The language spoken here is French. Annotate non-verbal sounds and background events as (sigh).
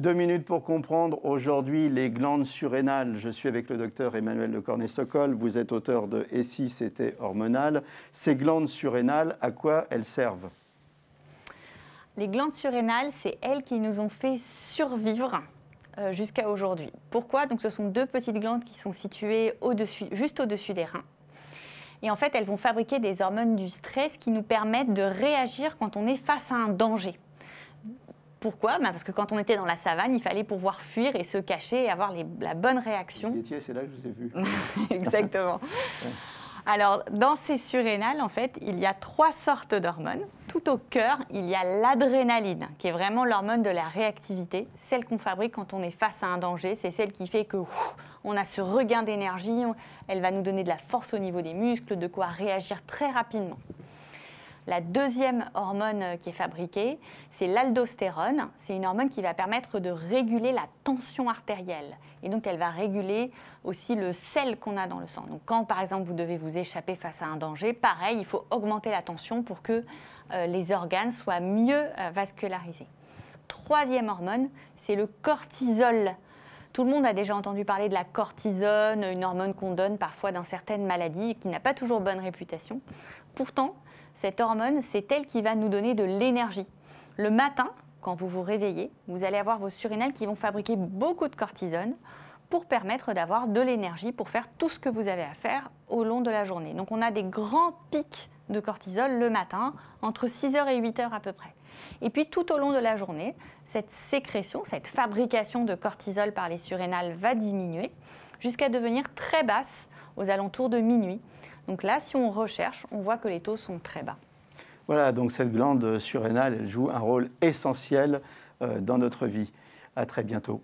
Deux minutes pour comprendre aujourd'hui les glandes surrénales. Je suis avec le docteur Emmanuel de cornet Vous êtes auteur de Et si c'était hormonal Ces glandes surrénales, à quoi elles servent Les glandes surrénales, c'est elles qui nous ont fait survivre euh, jusqu'à aujourd'hui. Pourquoi Donc, ce sont deux petites glandes qui sont situées juste au-dessus des reins. Et en fait, elles vont fabriquer des hormones du stress qui nous permettent de réagir quand on est face à un danger. Pourquoi ben, Parce que quand on était dans la savane, il fallait pouvoir fuir et se cacher et avoir la bonne réaction. c'est là que je vous ai vu. (laughs) Exactement. Alors, dans ces surrénales, en fait, il y a trois sortes d'hormones. Tout au cœur, il y a l'adrénaline, qui est vraiment l'hormone de la réactivité, celle qu'on fabrique quand on est face à un danger. C'est celle qui fait que on a ce regain d'énergie. Elle va nous donner de la force au niveau des muscles, de quoi réagir très rapidement. La deuxième hormone euh, qui est fabriquée, c'est l'aldostérone. C'est une hormone qui va permettre de réguler la tension artérielle. Et donc, elle va réguler aussi le sel qu'on a dans le sang. Donc, quand, par exemple, vous devez vous échapper face à un danger, pareil, il faut augmenter la tension pour que euh, les organes soient mieux euh, vascularisés. Troisième hormone, c'est le cortisol. Tout le monde a déjà entendu parler de la cortisone, une hormone qu'on donne parfois dans certaines maladies et qui n'a pas toujours bonne réputation. Pourtant, cette hormone, c'est elle qui va nous donner de l'énergie. Le matin, quand vous vous réveillez, vous allez avoir vos surrénales qui vont fabriquer beaucoup de cortisone pour permettre d'avoir de l'énergie pour faire tout ce que vous avez à faire au long de la journée. Donc on a des grands pics de cortisol le matin, entre 6h et 8h à peu près. Et puis tout au long de la journée, cette sécrétion, cette fabrication de cortisol par les surrénales va diminuer jusqu'à devenir très basse aux alentours de minuit. Donc là, si on recherche, on voit que les taux sont très bas. Voilà, donc cette glande surrénale, joue un rôle essentiel euh, dans notre vie. À très bientôt.